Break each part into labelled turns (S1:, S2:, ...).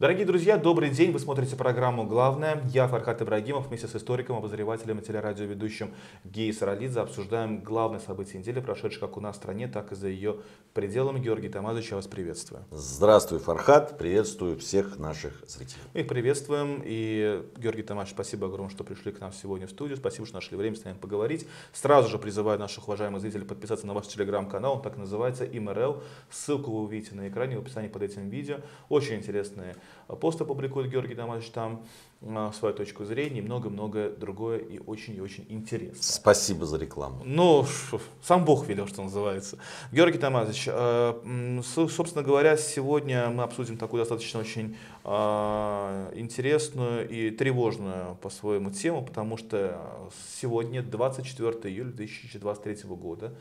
S1: Дорогие друзья, добрый день. Вы смотрите программу «Главное». Я Фархат Ибрагимов вместе с историком, обозревателем и телерадиоведущим Геей Саралидзе обсуждаем главные события недели, прошедшие как у нас в стране, так и за ее пределами. Георгий Тамазович, я вас приветствую. Здравствуй,
S2: Фархат. Приветствую всех наших
S1: зрителей. Мы их приветствуем. И, Георгий Тамазович, спасибо огромное, что пришли к нам сегодня в студию. Спасибо, что нашли время с нами поговорить. Сразу же призываю наших уважаемых зрителей подписаться на ваш телеграм-канал. Он так называется, МРЛ. Ссылку вы увидите на экране в описании под этим видео. Очень интересные Пост опубликует Георгий Дамасович там а, свою точку зрения и много-много другое и очень и очень интересно.
S2: Спасибо за рекламу.
S1: Ну, сам Бог велел, что называется. Георгий Тамазович, э, собственно говоря, сегодня мы обсудим такую достаточно очень а, интересную и тревожную по-своему тему, потому что сегодня 24 июля 2023 года.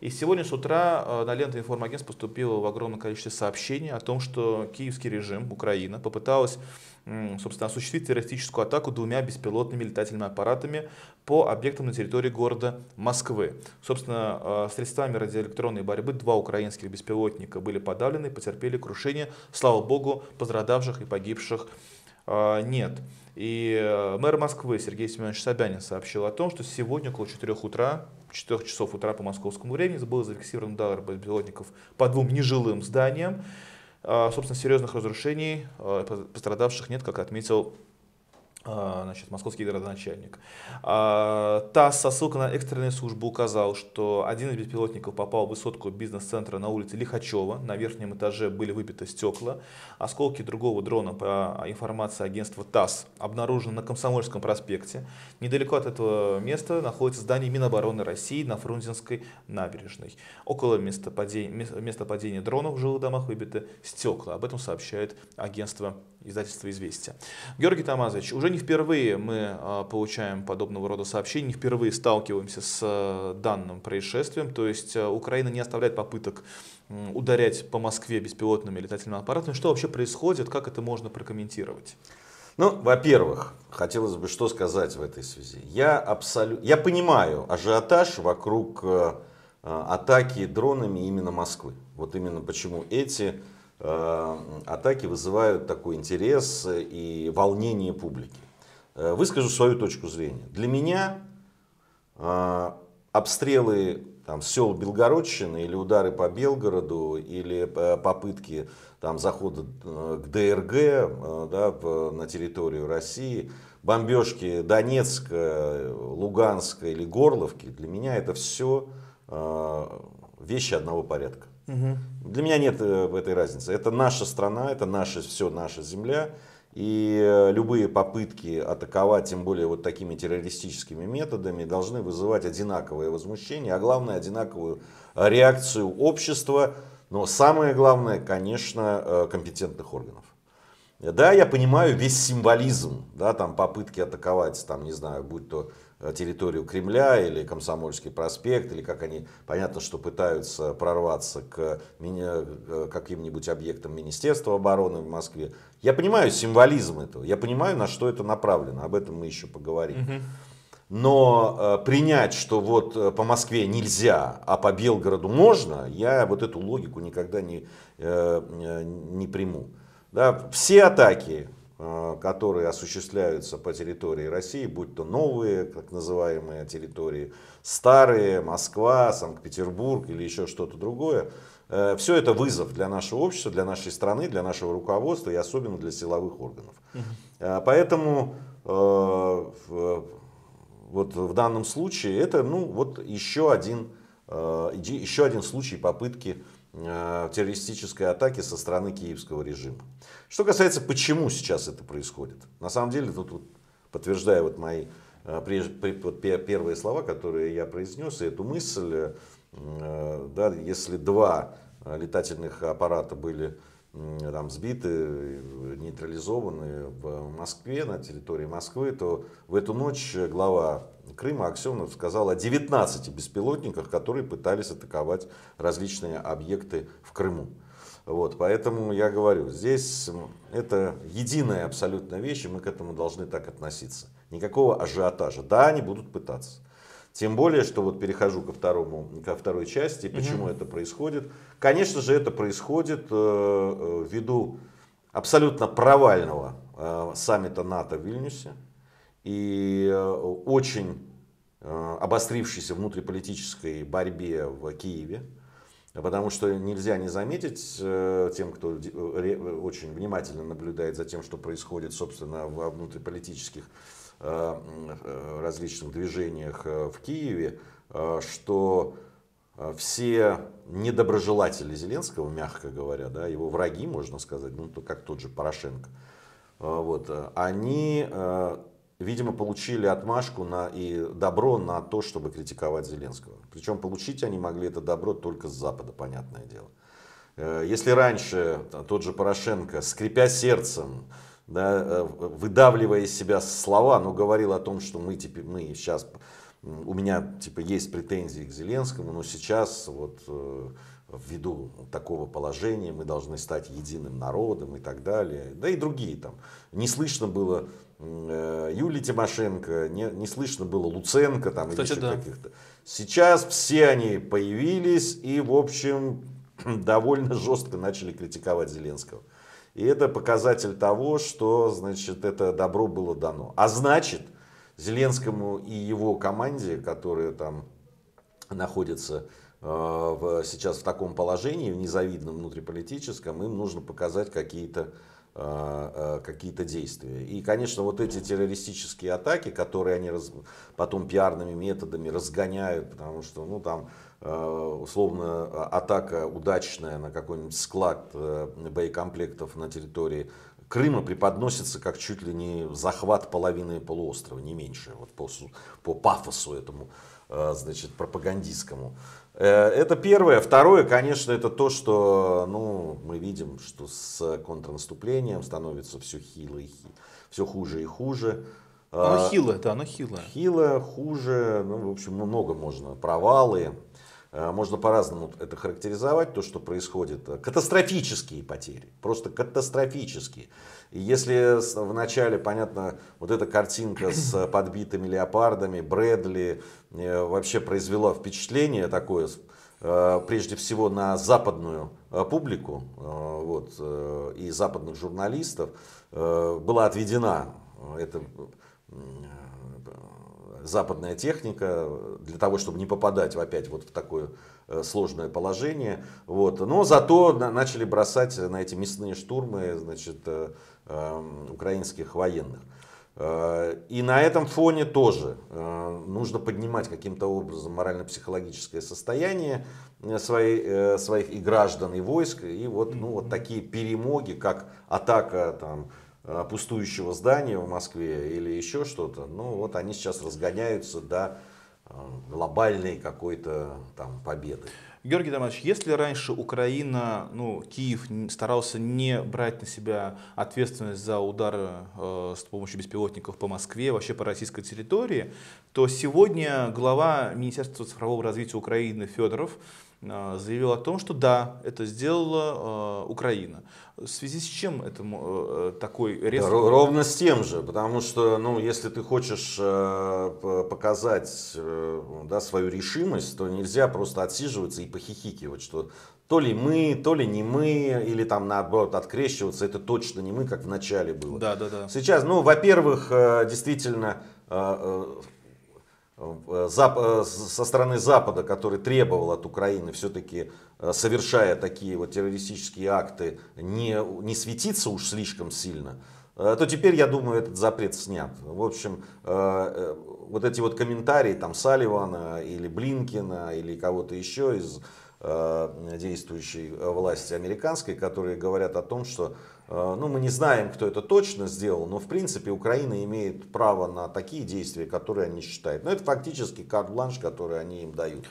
S1: И сегодня с утра а, на ленту информагентств поступило в огромное количество сообщений о том, что киевский режим, Украина, попыталась собственно, осуществить террористическую атаку двумя беспилотными летательными аппаратами по объектам на территории города Москвы. Собственно, а, средствами радиоэлектронной борьбы два украинских беспилотника были подавлены, потерпели крушение. Слава богу, пострадавших и погибших а, нет. И э, мэр Москвы Сергей Семенович Собянин сообщил о том, что сегодня около 4 утра, 4 часов утра по московскому времени, был зафиксирован удар беспилотников по двум нежилым зданиям. А, собственно, серьезных разрушений э, пострадавших нет, как отметил а, значит, московский городоначальник. А, ТАСС со ссылкой на экстренную службу указал, что один из беспилотников попал в высотку бизнес-центра на улице Лихачева. На верхнем этаже были выбиты стекла. Осколки другого дрона, по информации агентства ТАСС, обнаружены на Комсомольском проспекте. Недалеко от этого места находится здание Минобороны России на Фрунзенской набережной. Около места падения, места падения дронов в жилых домах выбиты стекла. Об этом сообщает агентство издательство «Известия». Георгий Тамазович, уже не впервые мы а, получаем подобного рода сообщения, не впервые сталкиваемся с а, данным происшествием, то есть а, Украина не оставляет попыток ударять по Москве беспилотными летательными аппаратами. Что вообще происходит, как это можно прокомментировать?
S2: Ну, во-первых, хотелось бы что сказать в этой связи.
S1: Я, абсолют... Я понимаю
S2: ажиотаж вокруг атаки дронами именно Москвы. Вот именно почему эти Э, атаки вызывают такой интерес и волнение публики. Э, выскажу свою точку зрения. Для меня э, обстрелы там, сел Белгородчины или удары по Белгороду или попытки там, захода к ДРГ да, на территорию России, бомбежки Донецка, Луганска или Горловки, для меня это все вещи одного порядка. Угу. Для меня нет э, этой разницы. Это наша страна, это наша все, наша земля. И э, любые попытки атаковать, тем более вот такими террористическими методами, должны вызывать одинаковое возмущение, а главное одинаковую реакцию общества, но самое главное, конечно, э, компетентных органов. Да, я понимаю весь символизм, да, там попытки атаковать, там, не знаю, будь то Э, территорию Кремля или Комсомольский проспект, или как они, понятно, что пытаются прорваться к, к э, каким-нибудь объектам Министерства обороны в Москве. Я понимаю символизм этого, я понимаю, на что это направлено, об этом мы еще поговорим. Угу. Но э, принять, что вот э, по Москве нельзя, а по Белгороду можно, я вот эту логику никогда не, э, э не приму. Да, все атаки Э, которые осуществляются по территории России, будь то новые, так называемые территории, старые, Москва, Санкт-Петербург или еще что-то другое, э, все это вызов для нашего общества, для нашей страны, для нашего руководства и особенно для силовых органов. Э, поэтому вот в данном случае это ну, вот еще, один, еще один случай попытки Э, террористической атаки со стороны киевского режима. Что касается, почему сейчас это происходит. На самом деле, тут вот, подтверждая вот мои э, первые слова, которые я произнес, и эту мысль, э, да, если два летательных аппарата были там, сбиты, э, нейтрализованы в Москве, на территории Москвы, то в эту ночь глава Крыма Аксенов сказал о 19 беспилотниках, которые пытались атаковать различные объекты в Крыму. Вот, поэтому я говорю, здесь это единая абсолютная вещь, и мы к этому должны так относиться. Никакого ажиотажа. Да, они будут пытаться. Тем более, что вот перехожу ко, второму, ко второй части, почему угу. это происходит. Конечно же, это происходит э, э, ввиду абсолютно провального э, саммита НАТО в Вильнюсе и э, очень э, обострившейся внутриполитической борьбе в Киеве. Потому что нельзя не заметить э, тем, кто э, очень внимательно наблюдает за тем, что происходит, собственно, во внутриполитических Э, э, различных движениях э, в Киеве, что все недоброжелатели Зеленского, мягко говоря, да, его враги, можно сказать, ну, как тот же Порошенко, вот, они, видимо, получили отмашку на, и добро на то, чтобы критиковать Зеленского. Причем получить они могли это добро только с Запада, понятное дело. Если раньше тот же Порошенко, скрипя сердцем, да, э, выдавливая из себя слова, но говорил о том, что мы теперь, мы сейчас, у меня типа есть претензии к Зеленскому, но сейчас вот э, ввиду такого положения мы должны стать единым народом и так далее. Да и другие там. Не слышно было э, Юлии Тимошенко, не, не слышно было Луценко там Кстати, или да. каких-то. Сейчас все они появились и, в общем, довольно жестко начали критиковать Зеленского. И это показатель того, что, значит, это добро было дано. А значит, Зеленскому и его команде, которые там находятся э, в, сейчас в таком положении, в незавидном внутриполитическом, им нужно показать какие-то э, э, какие-то действия. И, конечно, вот эти террористические атаки, которые они раз, потом пиарными методами разгоняют, потому что, ну, там, Э, условно а, атака удачная на какой-нибудь склад э, боекомплектов на территории Крыма преподносится как чуть ли не захват половины полуострова, не меньше, вот по, по пафосу этому, э, значит, пропагандистскому. Это первое. Второе, конечно, это то, что ну, мы видим, что с контрнаступлением становится все хило и хило, все хуже и хуже. Оно а, хилое, да, оно хилое. Хилое, хуже, ну, в общем, ну, много можно. Провалы, Э, можно по-разному это характеризовать, то, что происходит. Катастрофические потери, просто катастрофические. И если вначале, понятно, вот эта картинка с подбитыми леопардами, Брэдли э, вообще произвела впечатление такое, э, прежде всего на западную публику вот, и западных журналистов, была отведена эта западная техника для того, чтобы не попадать опять вот в такое э, сложное положение. Вот. Но зато начали бросать на эти мясные штурмы значит, э, эм, украинских военных. Э, и на этом фоне тоже нужно поднимать каким-то образом морально-психологическое состояние своей, своих и граждан, и войск. И вот, ну, вот такие перемоги, как атака там, Э, пустующего здания в Москве или еще что-то. Ну вот они сейчас разгоняются до э,
S1: глобальной какой-то там победы. Георгий Дамович, если раньше Украина, ну, Киев старался не брать на себя ответственность за удары э, с помощью беспилотников по Москве, вообще по российской территории, то сегодня глава Министерства цифрового развития Украины Федоров Э, заявил о том, что да, это сделала э, Украина. В связи с чем это э, такой резкий... Да, ровно с
S2: тем же, потому что, ну, если ты хочешь показать да, свою решимость, то нельзя просто отсиживаться и похихикивать, что то ли мы, то ли не мы, или там наоборот открещиваться, это точно не мы, как в начале было. Да,
S1: да, да. Сейчас,
S2: ну, во-первых, действительно... Э, э, со стороны Запада, который требовал от Украины все-таки, э, совершая такие вот террористические акты, не, не светиться уж слишком сильно, то теперь, я думаю, этот запрет снят. В общем, вот эти вот комментарии там Салливана или Блинкина или кого-то еще из Э, действующей э, власти американской, которые говорят о том, что э, ну, мы не знаем, кто это точно сделал, но в принципе Украина имеет право на такие действия, которые они считают. Но это фактически карт-бланш,
S1: который они им дают.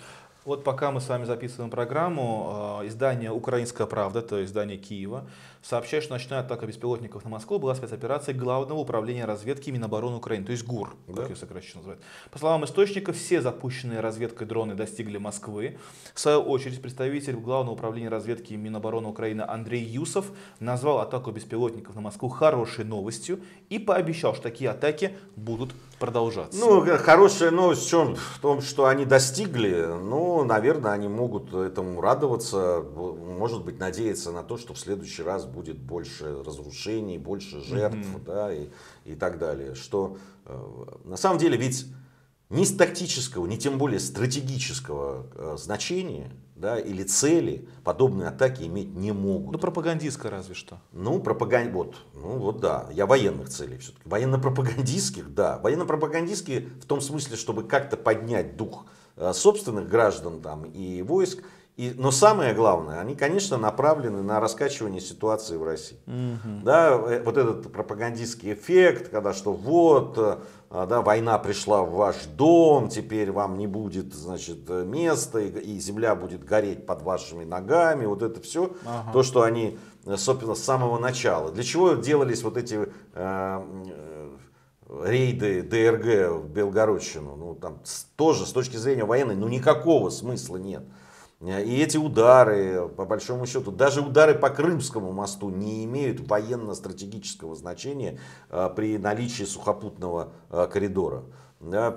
S1: Вот пока мы с вами записываем программу, издание «Украинская правда», то есть издание Киева, сообщает, что ночная атака беспилотников на Москву была спецоперацией Главного управления разведки Минобороны Украины, то есть ГУР, да? как ее сокращенно называют. По словам источника, все запущенные разведкой дроны достигли Москвы. В свою очередь, представитель Главного управления разведки Минобороны Украины Андрей Юсов назвал атаку беспилотников на Москву хорошей новостью и пообещал, что такие атаки будут продолжаться. Ну, э, хорошая
S2: новость в чем? В том, что они достигли, ну, наверное, они могут этому радоваться, может быть, надеяться на то, что в следующий раз будет будет больше разрушений, больше жертв mm-hmm. да, и, и так далее. Что э, на самом деле ведь ни с тактического, ни тем более стратегического э, значения да, или цели подобные атаки иметь не могут. Ну,
S1: пропагандистская разве что. Ну, пропаган...
S2: вот, ну, вот да, я военных целей все-таки. Военно-пропагандистских, да. Военно-пропагандистские в том смысле, чтобы как-то поднять дух э, собственных граждан там, и войск – и, но самое главное, они, конечно, направлены на раскачивание ситуации в России. Угу. Да, э, вот этот пропагандистский эффект, когда что вот, э, а, да, война пришла в ваш дом, теперь вам не будет, значит, места, и, и земля будет гореть под вашими ногами, вот это все, ага. то, что они, э, собственно, с самого начала. Для чего делались вот эти... Э, рейды ДРГ в Белгородщину, ну там тоже с точки зрения военной, ну никакого смысла нет. Э, и эти удары, по большому счету, даже удары по Крымскому мосту не имеют военно-стратегического значения э, при наличии сухопутного э, коридора. Да,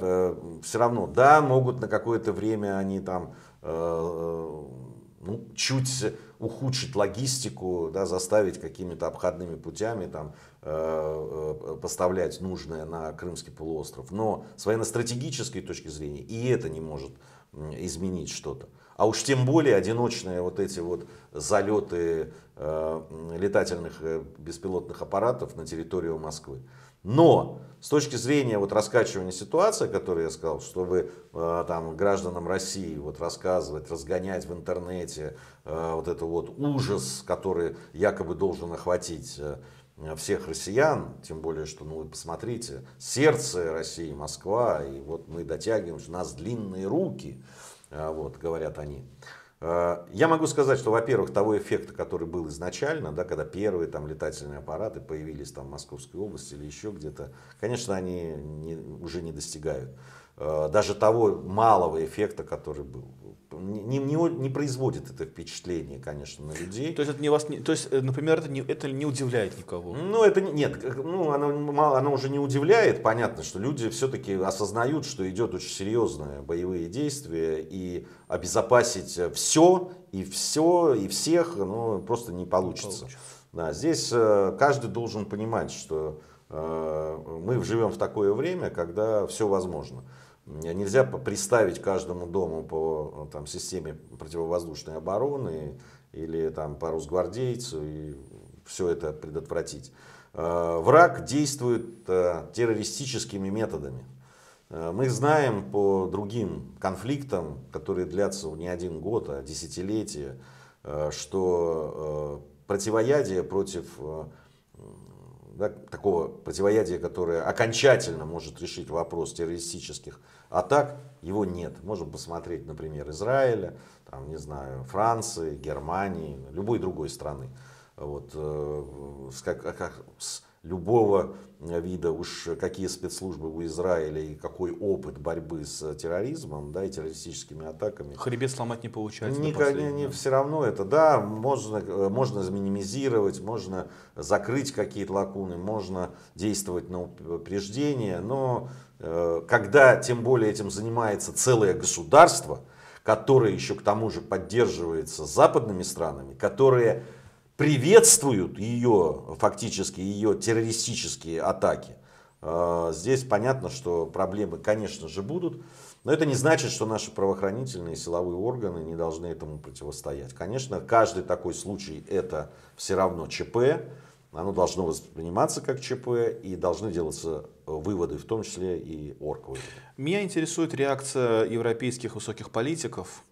S2: все равно, да, могут на какое-то время они там ну, чуть ухудшить логистику, да, заставить какими-то обходными путями там, поставлять нужное на Крымский полуостров. Но с военно-стратегической точки зрения и это не может изменить что-то. А уж тем более одиночные вот эти вот залеты э, летательных э, беспилотных аппаратов на территорию Москвы. Но с точки зрения вот раскачивания ситуации, которую я сказал, чтобы э, там гражданам России вот рассказывать, разгонять в интернете э, вот этот вот ужас, который якобы должен охватить э, всех россиян, тем более, что, ну, вы посмотрите, сердце России, Москва, и вот мы дотягиваем, у нас длинные руки. А, вот, говорят они. А, я могу сказать, что, во-первых, того эффекта, который был изначально, да, когда первые там летательные аппараты появились там в Московской области или еще где-то, конечно, они не, уже не достигают. Э, даже того малого эффекта, который был. Не, не, не производит это впечатление, конечно, на
S1: людей. То есть, это не вас не, то есть э, например, это не, это не удивляет никого? Ну, это нет, э, ну, оно,
S2: оно уже не удивляет. Понятно, что люди все-таки осознают, что идет очень серьезное боевые действия, и обезопасить все, и все, и всех ну, просто не получится. Не получится. Да, здесь каждый должен понимать, что мы живем в такое время, когда все возможно. Э, нельзя приставить каждому дому по э, там, системе противовоздушной обороны или там, по росгвардейцу и все это предотвратить. Э, враг действует террористическими методами. Мы знаем по другим конфликтам, которые длятся не один год, а десятилетия, что противоядие против да, такого противоядия, которое окончательно может решить вопрос террористических атак, его нет. Можем посмотреть, например, Израиля, там, не знаю, Франции, Германии, любой другой страны. Вот, э, с, как, а как, с любого э, вида, уж какие спецслужбы у Израиля и какой опыт борьбы с э, терроризмом, да, и
S1: террористическими атаками. Хребет сломать не получается. Не, не, не,
S2: все равно это, да, можно, э, можно минимизировать, можно закрыть какие-то лакуны, можно действовать на упреждение, но когда тем более этим занимается целое государство, которое еще к тому же поддерживается западными странами, которые приветствуют ее, фактически, ее террористические атаки. А, здесь понятно, что проблемы, конечно же, будут. Но это не значит, что наши правоохранительные силовые органы не должны этому противостоять. Конечно, каждый такой случай это все равно ЧП. Оно должно восприниматься как ЧП и должны делаться выводы, в том числе и орг-выводы.
S1: Меня интересует реакция европейских высоких политиков,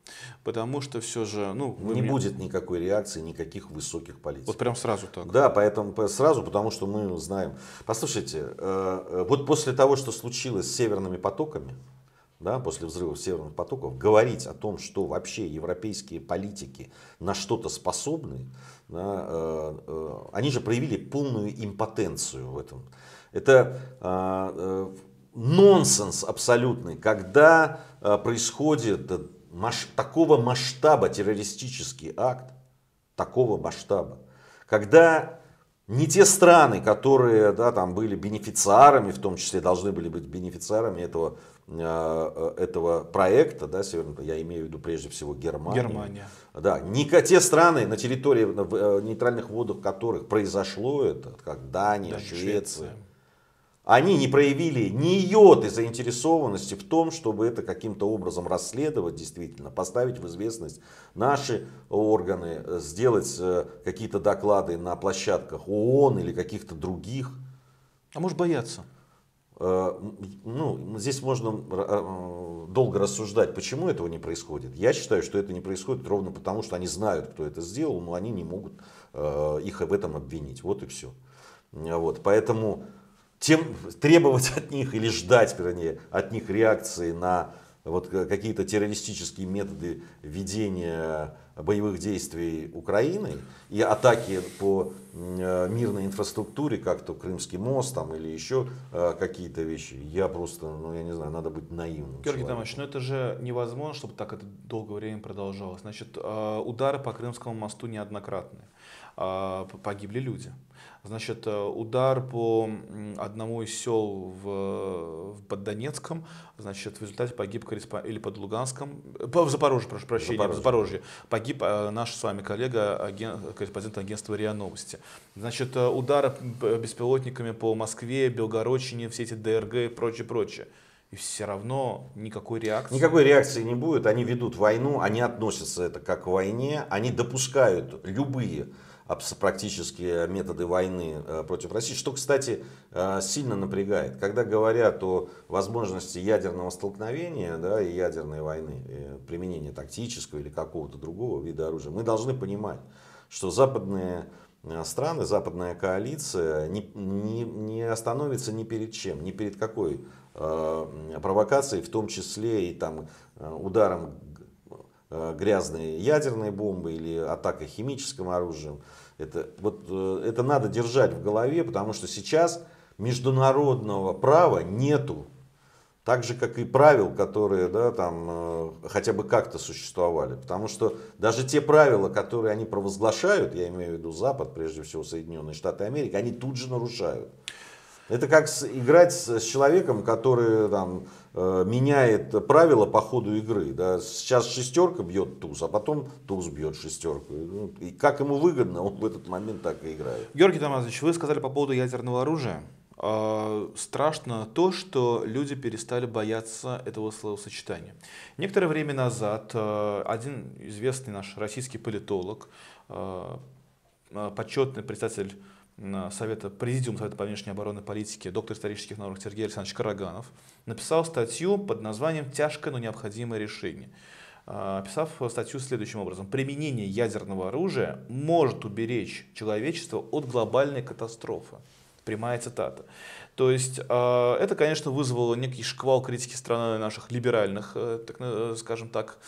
S1: потому что все же... Ну, не меня... будет никакой реакции никаких
S2: высоких политиков. Вот прям сразу так? Да, поэтому сразу, потому что мы знаем... Послушайте, э, э, вот после того, что случилось с северными потоками, да, после взрывов северных потоков, говорить о том, что вообще европейские политики на что-то способны, да, э, э, они же проявили полную импотенцию в этом. Это а, э, нонсенс абсолютный, когда а, происходит маш, такого масштаба террористический акт, такого масштаба, когда не те страны, которые да, там были бенефициарами, в том числе должны были быть бенефициарами этого, а, э, этого проекта, да, северного, я имею в виду прежде всего Германию. Германия. Да, не те страны, на территории, в э, нейтральных водах которых произошло это, как Дания, да, Швеция, Швеция они не проявили ни йоты заинтересованности в том, чтобы это каким-то образом расследовать действительно, поставить в известность наши органы, э, сделать э, какие-то доклады на площадках ООН или каких-то других. А может бояться? Э, ну, здесь можно долго рассуждать, почему этого не происходит. Я считаю, что это не происходит ровно потому, что они знают, кто это сделал, но они не могут их в этом обвинить. Вот и все. Вот, поэтому тем требовать от них или ждать, вернее, от них реакции на вот какие-то террористические методы ведения боевых действий Украины и атаки по э, мирной инфраструктуре, как то Крымский мост там, или еще э, какие-то вещи, я просто, ну я не знаю, надо быть наивным.
S1: Георгий Тамович, но ну, это же невозможно, чтобы так это долгое время продолжалось. Значит, э, удары по Крымскому мосту неоднократные. А, погибли люди значит, э, удар по одному из сел в, в поддонецком значит, в результате погиб корреспондент, или под Луганском, э, по, в Запорожье, прошу прощения, Запорожье. в Запорожье, погиб э, наш с вами коллега, аген, корреспондент агентства РИА Новости. Значит, удары беспилотниками по Москве, Белгородчине, все эти ДРГ и прочее, прочее. И все равно никакой реакции. Никакой реакции
S2: не будет. Они ведут войну, они относятся это как к войне, они допускают любые практически э, методы войны э, против России, что, кстати, э, сильно напрягает. Когда говорят о возможности ядерного столкновения да, и ядерной войны, применения тактического или какого-то другого вида оружия, мы должны понимать, что западные страны, западная коалиция не, не, не остановится ни перед чем, ни перед какой провокацией, в том числе и там, ударом Э, грязные ядерные бомбы или атака химическим оружием. Это, вот, э, это надо держать в голове, потому что сейчас международного права нету. Так же, как и правил, которые да, там, э, хотя бы как-то существовали. Потому что даже те правила, которые они провозглашают, я имею в виду Запад, прежде всего Соединенные Штаты Америки, они тут же нарушают. Это как с, играть с, с человеком, который там, Э, меняет правила по ходу игры. Да. Сейчас шестерка бьет туз, а потом туз бьет шестерку. Ну, и как ему выгодно, он в этот момент так и играет.
S1: Георгий Тамазович, вы сказали по поводу ядерного оружия. А, страшно то, что люди перестали бояться этого словосочетания. Некоторое время назад э, один известный наш российский политолог, э, почетный представитель Совета, Президиум Совета по внешней оборонной политике, доктор исторических наук Сергей Александрович Караганов, написал статью под названием «Тяжкое, но необходимое решение», описав а, статью следующим образом. «Применение ядерного оружия может уберечь человечество от глобальной катастрофы». Прямая цитата. То есть а, это, конечно, вызвало некий шквал критики страны наших либеральных, э, так, э, скажем так,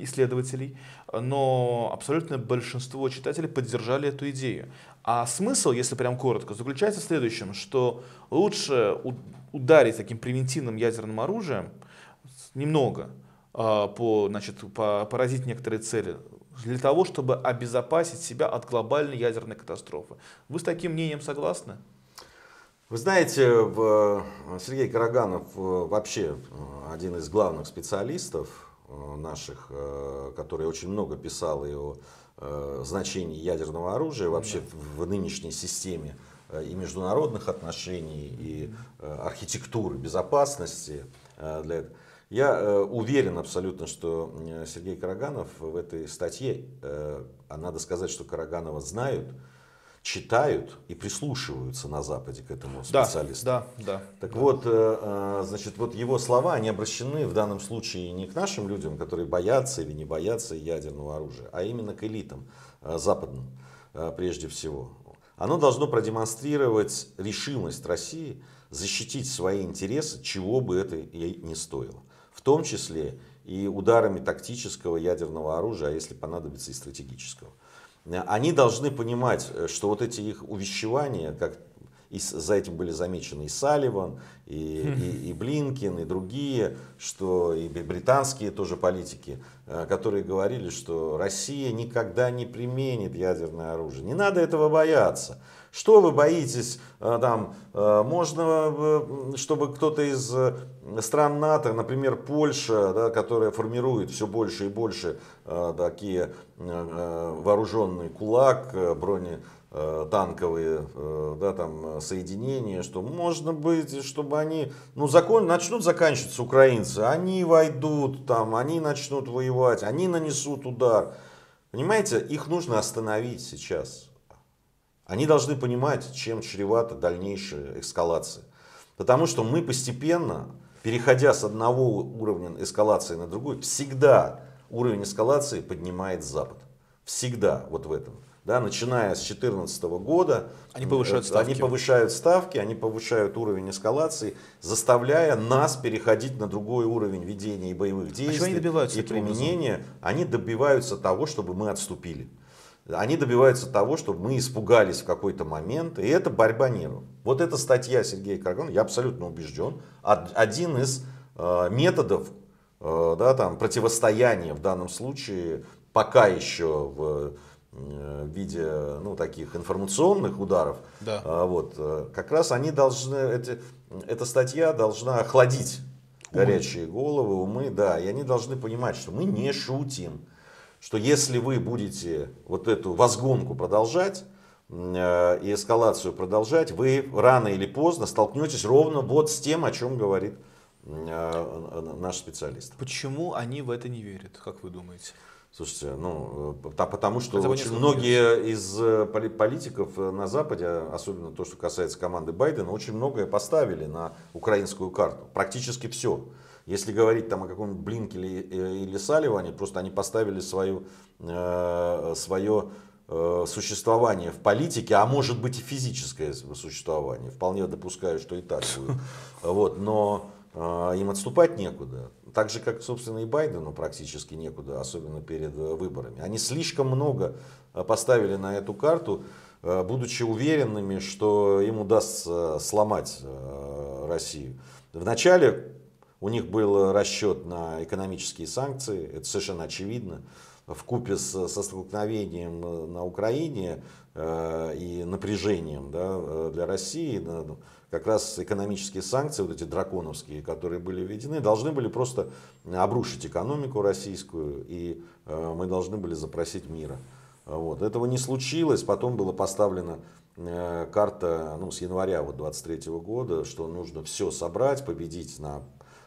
S1: исследователей, но абсолютное большинство читателей поддержали эту идею. А смысл, если прям коротко, заключается в следующем, что лучше ударить таким превентивным ядерным оружием немного, а, по, значит, по, поразить некоторые цели для того, чтобы обезопасить себя от глобальной ядерной катастрофы. Вы с таким мнением согласны? Вы знаете,
S2: Сергей Караганов э, вообще э, один из главных специалистов э, наших, который очень много писал и о Э, значений ядерного оружия вообще в нынешней системе э, и международных отношений, и э, архитектуры безопасности для этого. Я уверен абсолютно, что Сергей Караганов в этой статье, а надо сказать, что Караганова знают, читают и прислушиваются на Западе к этому специалисту. Да, да, да. Так да. вот, э, э, значит, вот его слова, они обращены в данном случае не к нашим людям, которые боятся или не боятся ядерного оружия, а именно к элитам э, западным прежде всего. Оно должно продемонстрировать решимость России защитить свои интересы, чего бы это ей не стоило. В том числе и ударами тактического ядерного оружия, а если понадобится и стратегического они должны понимать, э, что вот эти их увещевания, как и за этим были замечены и Салливан, и, и, и Блинкин, и другие, что и британские тоже политики, э, которые говорили, что Россия никогда не применит ядерное оружие. Не надо этого бояться. Что вы боитесь, э, там, э, можно, э, чтобы кто-то из стран НАТО, например, Польша, да, которая формирует все больше и больше такие вооруженный кулак, брони танковые да, там, соединения, что можно быть, чтобы они ну, закон, начнут заканчиваться украинцы, они войдут, там, они начнут воевать, они нанесут удар. Понимаете, их нужно остановить сейчас. Они должны понимать, чем чревата дальнейшая эскалация. Потому что мы постепенно, переходя с одного уровня эскалации на другой, всегда уровень эскалации поднимает Запад. Всегда вот в этом. Да, начиная с 2014 года они повышают, э, ставки. они повышают ставки, они повышают уровень эскалации, заставляя нас переходить на другой уровень ведения и боевых а действий а они добиваются и применения. Они добиваются того, чтобы мы отступили они добиваются того, чтобы мы испугались в какой-то момент, и это борьба нервов. Вот эта статья Сергея Каргана, я абсолютно убежден, один из э, методов э, да, там, противостояния в данном случае пока еще в э, виде ну, таких информационных ударов, да. вот, как раз они должны, эти, эта статья должна охладить горячие головы, умы, да, и они должны понимать, что мы не шутим что если вы будете вот эту возгонку продолжать, э, и эскалацию продолжать, вы рано или поздно столкнетесь ровно вот с тем, о чем говорит э, наш специалист.
S1: Почему они в это не верят, как вы думаете?
S2: Слушайте, ну, э, да, потому что очень многие из политиков на Западе, особенно то, что касается команды Байдена, очень многое поставили на украинскую карту. Практически все. Если говорить там о каком-нибудь Блинке или, э, или Салливане, просто они поставили свою, э, свое э, существование в политике, а может быть и физическое существование. Вполне допускаю, что и так будет. Вот, но э, им отступать некуда. Так же, как, собственно, и Байдену практически некуда, особенно перед э, выборами. Они слишком много э, поставили на эту карту, будучи уверенными, что им удастся сломать Россию. Вначале у них был расчет на экономические санкции, это совершенно очевидно. В купе со столкновением э, на Украине э, и напряжением да, э, для России, ну, как раз экономические санкции, вот эти драконовские, которые были введены, должны были просто обрушить экономику российскую, и мы должны были запросить мира. Вот. Этого не случилось, потом была поставлена карта ну, с января вот 23 года, что нужно все собрать, победить на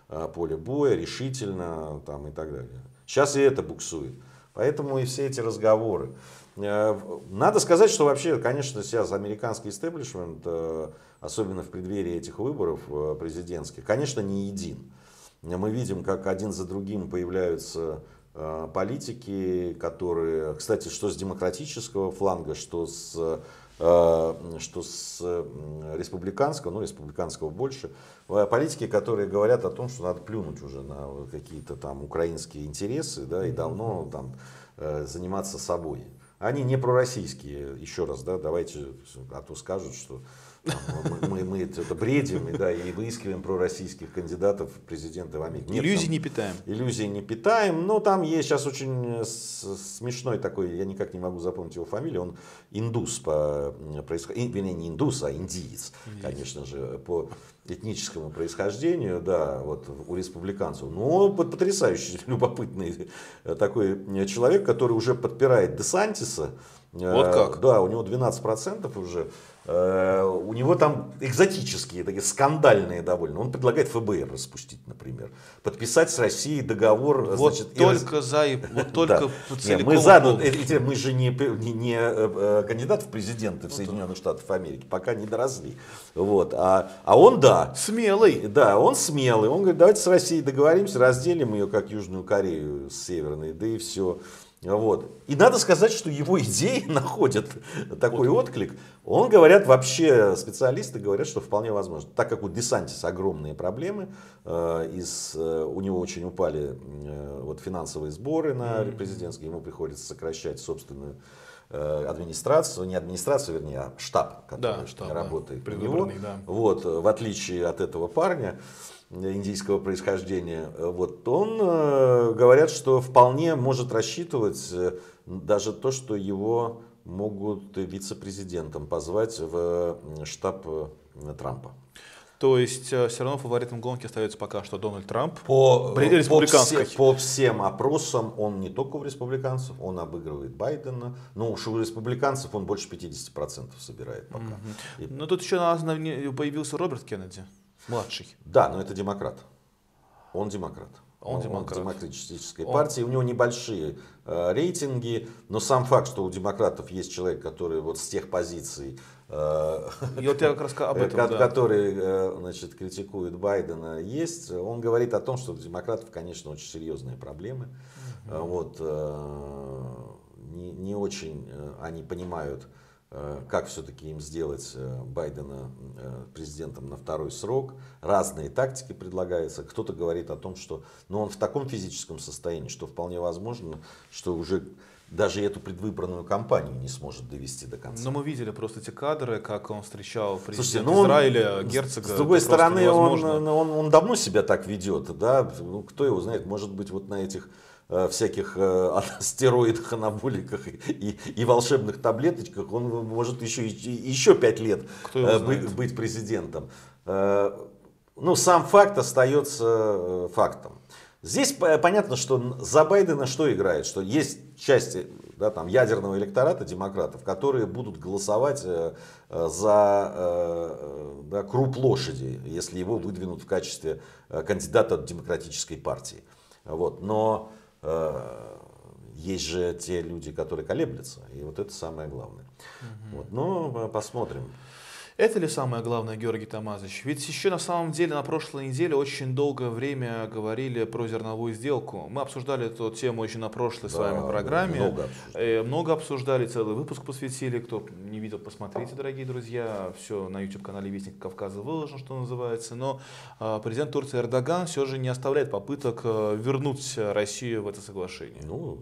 S2: Э, поле боя, решительно там, и так далее. Сейчас и это буксует. Поэтому и все эти разговоры. Э, надо сказать, что вообще, конечно, сейчас американский истеблишмент, э, особенно в преддверии этих выборов президентских, конечно, не един. Мы видим, как один за другим появляются политики, которые, кстати, что с демократического фланга, что с Э, что с республиканского, ну республиканского больше, э, политики, которые говорят о том, что надо плюнуть уже на какие-то там украинские интересы, да, и давно там э, заниматься собой. Они не пророссийские, еще раз, да, давайте, а то скажут, что мы, мы, мы это бредим и, да, и выискиваем пророссийских кандидатов в президенты в Америке. Нет, иллюзий там, не питаем. иллюзии не питаем, но ну, там есть сейчас очень э, смешной такой, я никак не могу запомнить его фамилию, он индус по происхождению, вернее не индус, а индиец, индиец, конечно же, по этническому происхождению, да, вот у республиканцев. Но ну, потрясающий, любопытный э, такой э, человек, который уже подпирает Десантиса, вот э, как? Да, у него 12% уже. Э, у него там экзотические, такие скандальные довольно. Он предлагает ФБР распустить, например. Подписать с Россией договор. Вот значит, только и... за вот только да. Мы за, ну, мы же не, не э, кандидат в президенты ну в Соединенных Штатах Америки, пока не доросли. Вот. А, а он да. Смелый. Да, он смелый. Он говорит, давайте с Россией договоримся, разделим ее, как Южную Корею с Северной, да и все. Вот. И надо сказать, что его идеи находят такой вот. отклик. Он, говорят, вообще специалисты говорят, что вполне возможно. Так как у Десантис огромные проблемы, э, из, э, у него очень упали э, вот, финансовые сборы на mm-hmm. президентские, ему приходится сокращать собственную э, администрацию, не администрацию, вернее, а штаб, который да, штаб, работает да. у него. Да. Вот, в отличие от этого парня, индийского происхождения, э, вот, он, э, говорят, что вполне может рассчитывать э, даже то, что его могут вице-президентом позвать в штаб Трампа.
S1: То есть все равно фаворитом гонки остается пока что Дональд Трамп. По, по, Все, по
S2: всем опросам он не только у республиканцев, он обыгрывает Байдена. Но ну, уж у республиканцев он больше 50% собирает
S1: пока. Mm-hmm. И... Но тут еще появился Роберт Кеннеди.
S2: Младший. Да, но это демократ. Он демократ. Он, он демократ. демократической он... партии. У него небольшие э, рейтинги, но сам факт, что у демократов есть человек, который вот с тех позиций, э, вот я как об этом, э, который э, значит, критикует Байдена, есть, он говорит о том, что у демократов, конечно, очень серьезные проблемы. Угу. Вот, э, не, не очень э, они понимают Э, как все-таки им сделать э, Байдена э, президентом на второй срок. Разные тактики предлагаются. Кто-то говорит о том, что ну, он в таком физическом состоянии, что вполне возможно, что уже даже эту предвыборную кампанию не сможет
S1: довести до конца. Но мы видели просто те кадры, как он встречал президента Слушайте, ну он, Израиля, герцога. С другой стороны, он,
S2: он, он давно себя так ведет. Да? Ну, кто его знает, может быть, вот на этих Э, всяких э, стероидах, анаболиках и, и волшебных таблеточках, он может еще, еще пять лет э, быть, быть президентом. Ну, сам факт остается фактом. Здесь понятно, что за Байдена что играет, что есть части да, там, ядерного электората демократов, которые будут голосовать за да, круп лошади, если его выдвинут в качестве кандидата от демократической партии. Вот. Но Э, есть же те люди, которые колеблются, и вот это самое главное.
S1: Угу. Вот, но э, посмотрим. Это ли самое главное, Георгий Тамазович? Ведь еще на самом деле на прошлой неделе очень долгое время говорили про зерновую сделку. Мы обсуждали эту тему еще на прошлой да, с вами программе. Много обсуждали. Э, много обсуждали, целый выпуск посвятили. Кто не видел, посмотрите, дорогие друзья. Все на YouTube-канале Вестник Кавказа выложено, что называется. Но а, президент Турции Эрдоган все же не оставляет попыток э, вернуть Россию в это соглашение. Ну,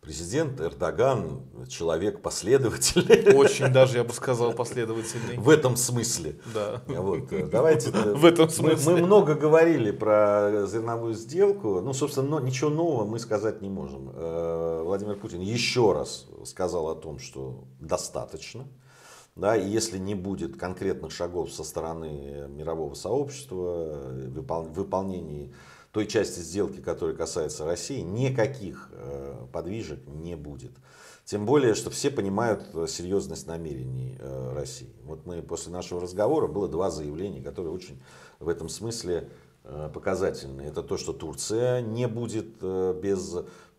S1: Президент Эрдоган человек последовательный. Очень даже, я бы сказал, последовательный. В этом смысле. Да. Вот, э, давайте. Э, в этом смысле. Мы, мы
S2: много говорили про зерновую сделку. Ну, собственно, но, ничего нового мы сказать не можем. Э, Владимир Путин еще раз сказал о том, что достаточно. Да, и если не будет конкретных шагов со стороны мирового сообщества в выполнении той части сделки, которая касается России, никаких подвижек не будет. Тем более, что все понимают э, серьезность намерений э, России. Вот мы после нашего разговора было два заявления, которые очень в этом смысле э, показательны. Это то, что Турция не будет без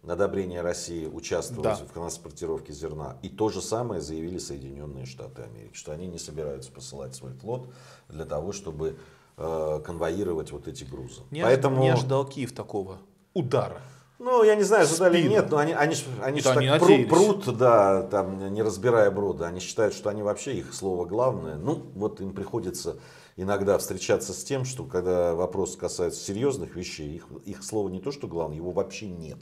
S2: одобрения России участвовать да. в транспортировке зерна. И то же самое заявили Соединенные Штаты Америки, что они не собираются посылать свой флот для того, чтобы конвоировать вот эти грузы. Не, Поэтому... не ожидал Киев такого удара. Ну, я не знаю, задали Спину. нет, но они, они, они же так они прут, да, там, не разбирая брода. Они считают, что они вообще их слово главное. Ну, вот им приходится иногда встречаться с тем, что когда вопрос касается серьезных вещей, их, их слово не то, что главное, его вообще нет.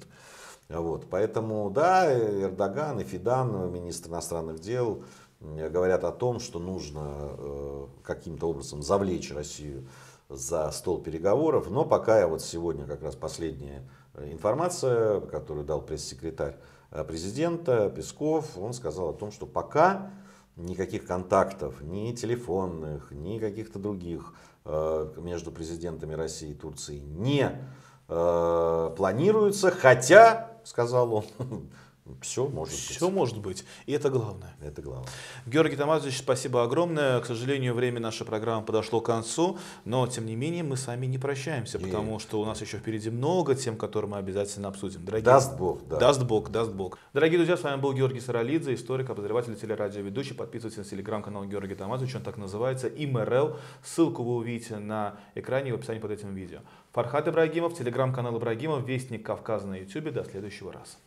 S2: Вот. Поэтому, да, Эрдоган и Фидан, министр иностранных дел, говорят о том, что нужно э, каким-то образом завлечь Россию за стол переговоров. Но пока я вот сегодня как раз последнее информация, которую дал пресс-секретарь э, президента Песков, он сказал о том, что пока никаких контактов, ни телефонных, ни каких-то других э, между президентами России и Турции не э, планируется, хотя, сказал он, Все может Все быть. Все может быть. И это главное.
S1: Это главное. Георгий Тамазович, спасибо огромное. К сожалению, время нашей программы подошло к концу, но тем не менее мы с вами не прощаемся, Нет. потому что у нас еще впереди много тем, которые мы обязательно обсудим. Дорогие... Даст Бог, да. Даст Бог, даст Бог. Дорогие друзья, с вами был Георгий Саралидзе, историк, обозреватель, телерадиоведущий. Подписывайтесь на телеграм-канал Георгий Тамазович, он так называется, МРЛ. Ссылку вы увидите на экране в описании под этим видео. Фархат Ибрагимов, телеграм-канал Ибрагимов, Вестник Кавказа на YouTube. До следующего раза.